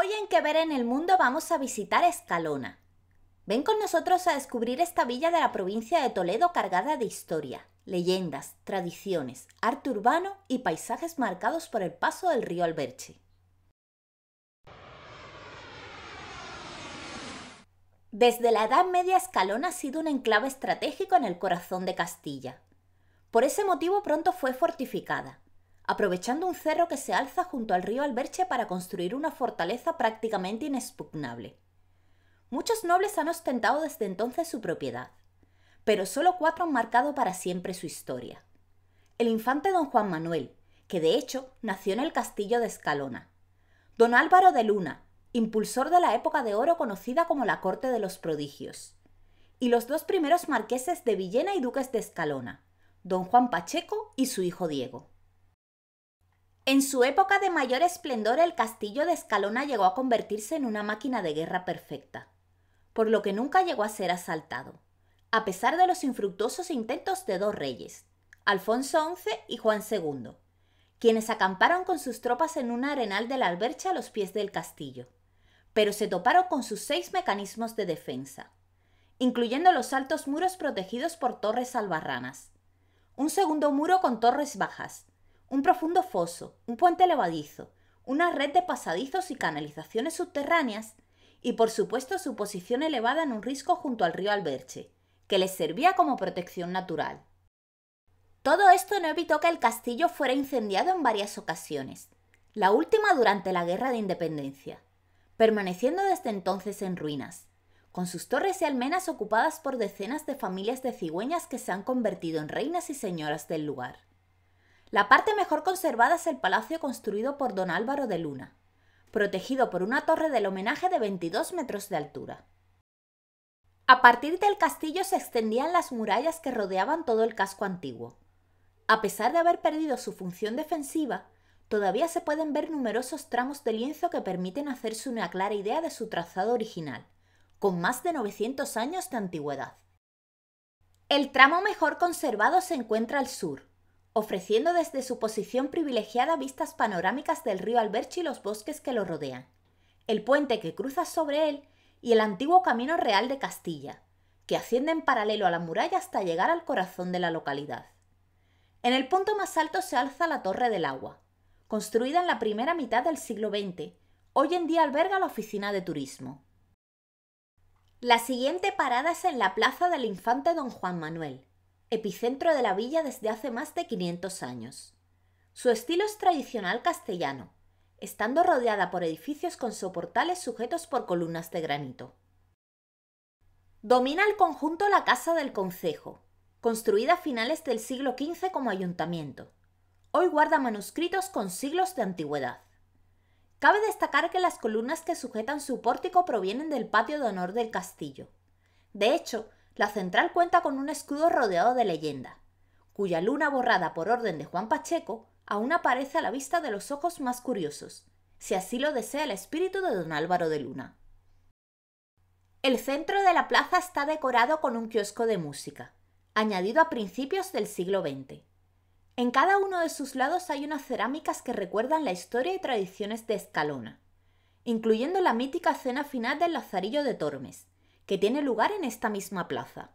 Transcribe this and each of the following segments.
Hoy en Que Ver en el Mundo vamos a visitar Escalona. Ven con nosotros a descubrir esta villa de la provincia de Toledo cargada de historia, leyendas, tradiciones, arte urbano y paisajes marcados por el paso del río Alberche. Desde la Edad Media Escalona ha sido un enclave estratégico en el corazón de Castilla. Por ese motivo pronto fue fortificada, aprovechando un cerro que se alza junto al río Alberche para construir una fortaleza prácticamente inexpugnable. Muchos nobles han ostentado desde entonces su propiedad, pero solo cuatro han marcado para siempre su historia. El infante don Juan Manuel, que de hecho nació en el castillo de Escalona. Don Álvaro de Luna, impulsor de la época de oro conocida como la Corte de los Prodigios. Y los dos primeros marqueses de Villena y duques de Escalona, don Juan Pacheco y su hijo Diego. En su época de mayor esplendor, el castillo de Escalona llegó a convertirse en una máquina de guerra perfecta, por lo que nunca llegó a ser asaltado, a pesar de los infructuosos intentos de dos reyes, Alfonso XI y Juan II, quienes acamparon con sus tropas en un arenal de la albercha a los pies del castillo, pero se toparon con sus seis mecanismos de defensa, incluyendo los altos muros protegidos por torres albarranas, un segundo muro con torres bajas, un profundo foso, un puente levadizo, una red de pasadizos y canalizaciones subterráneas y por supuesto su posición elevada en un risco junto al río Alberche, que les servía como protección natural. Todo esto no evitó que el castillo fuera incendiado en varias ocasiones, la última durante la Guerra de Independencia, permaneciendo desde entonces en ruinas, con sus torres y almenas ocupadas por decenas de familias de cigüeñas que se han convertido en reinas y señoras del lugar. La parte mejor conservada es el palacio construido por don Álvaro de Luna, protegido por una torre del homenaje de 22 metros de altura. A partir del castillo se extendían las murallas que rodeaban todo el casco antiguo. A pesar de haber perdido su función defensiva, todavía se pueden ver numerosos tramos de lienzo que permiten hacerse una clara idea de su trazado original, con más de 900 años de antigüedad. El tramo mejor conservado se encuentra al sur, ofreciendo desde su posición privilegiada vistas panorámicas del río Alberchi y los bosques que lo rodean, el puente que cruza sobre él y el antiguo Camino Real de Castilla, que asciende en paralelo a la muralla hasta llegar al corazón de la localidad. En el punto más alto se alza la Torre del Agua, construida en la primera mitad del siglo XX, hoy en día alberga la oficina de turismo. La siguiente parada es en la Plaza del Infante Don Juan Manuel, epicentro de la villa desde hace más de 500 años. Su estilo es tradicional castellano, estando rodeada por edificios con soportales sujetos por columnas de granito. Domina el conjunto la Casa del Concejo, construida a finales del siglo XV como ayuntamiento. Hoy guarda manuscritos con siglos de antigüedad. Cabe destacar que las columnas que sujetan su pórtico provienen del patio de honor del castillo. De hecho, la central cuenta con un escudo rodeado de leyenda, cuya luna borrada por orden de Juan Pacheco aún aparece a la vista de los ojos más curiosos, si así lo desea el espíritu de don Álvaro de Luna. El centro de la plaza está decorado con un kiosco de música, añadido a principios del siglo XX. En cada uno de sus lados hay unas cerámicas que recuerdan la historia y tradiciones de Escalona, incluyendo la mítica cena final del Lazarillo de Tormes, que tiene lugar en esta misma plaza.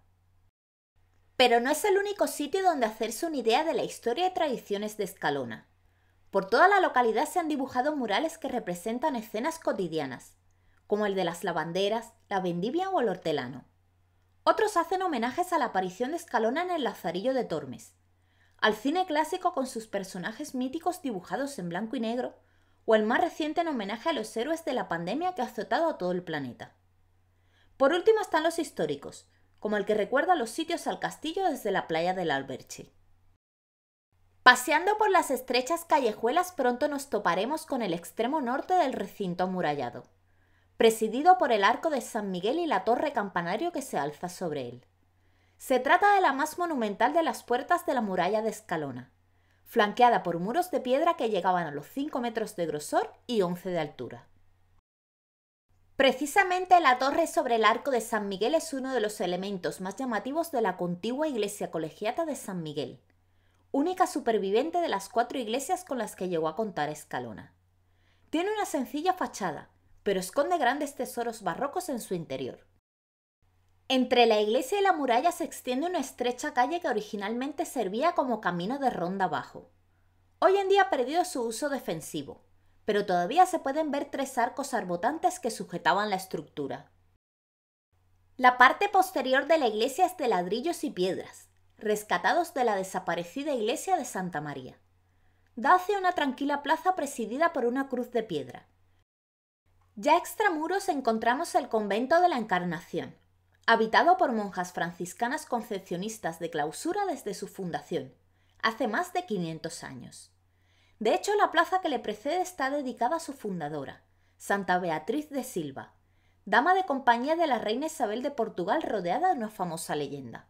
Pero no es el único sitio donde hacerse una idea de la historia y tradiciones de Escalona. Por toda la localidad se han dibujado murales que representan escenas cotidianas, como el de las lavanderas, la Vendivia o el hortelano. Otros hacen homenajes a la aparición de Escalona en el Lazarillo de Tormes, al cine clásico con sus personajes míticos dibujados en blanco y negro, o el más reciente en homenaje a los héroes de la pandemia que ha azotado a todo el planeta. Por último están los históricos, como el que recuerda los sitios al castillo desde la playa del Alberche. Paseando por las estrechas callejuelas pronto nos toparemos con el extremo norte del recinto amurallado, presidido por el arco de San Miguel y la torre campanario que se alza sobre él. Se trata de la más monumental de las puertas de la muralla de Escalona, flanqueada por muros de piedra que llegaban a los 5 metros de grosor y 11 de altura. Precisamente la torre sobre el arco de San Miguel es uno de los elementos más llamativos de la contigua iglesia colegiata de San Miguel, única superviviente de las cuatro iglesias con las que llegó a contar Escalona. Tiene una sencilla fachada, pero esconde grandes tesoros barrocos en su interior. Entre la iglesia y la muralla se extiende una estrecha calle que originalmente servía como camino de ronda abajo. Hoy en día ha perdido su uso defensivo, pero todavía se pueden ver tres arcos arbotantes que sujetaban la estructura. La parte posterior de la iglesia es de ladrillos y piedras, rescatados de la desaparecida iglesia de Santa María. Da una tranquila plaza presidida por una cruz de piedra. Ya extramuros encontramos el convento de la Encarnación, habitado por monjas franciscanas concepcionistas de clausura desde su fundación, hace más de 500 años. De hecho, la plaza que le precede está dedicada a su fundadora, Santa Beatriz de Silva, dama de compañía de la reina Isabel de Portugal rodeada de una famosa leyenda.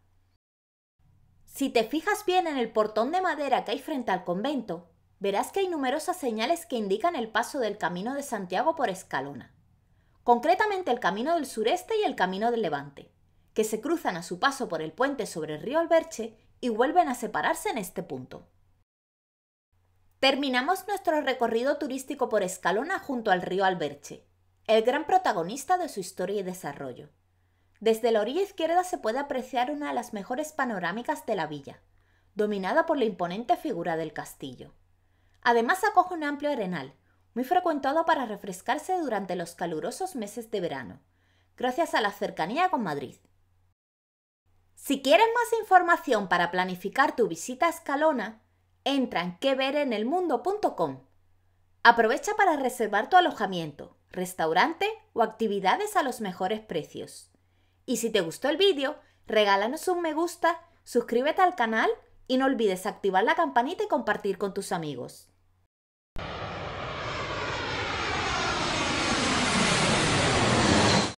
Si te fijas bien en el portón de madera que hay frente al convento, verás que hay numerosas señales que indican el paso del Camino de Santiago por Escalona, concretamente el Camino del Sureste y el Camino del Levante, que se cruzan a su paso por el puente sobre el río Alberche y vuelven a separarse en este punto. Terminamos nuestro recorrido turístico por Escalona junto al río Alberche, el gran protagonista de su historia y desarrollo. Desde la orilla izquierda se puede apreciar una de las mejores panorámicas de la villa, dominada por la imponente figura del castillo. Además acoge un amplio arenal, muy frecuentado para refrescarse durante los calurosos meses de verano, gracias a la cercanía con Madrid. Si quieres más información para planificar tu visita a Escalona, entra en queverenelmundo.com. Aprovecha para reservar tu alojamiento, restaurante o actividades a los mejores precios. Y si te gustó el vídeo, regálanos un me gusta, suscríbete al canal y no olvides activar la campanita y compartir con tus amigos.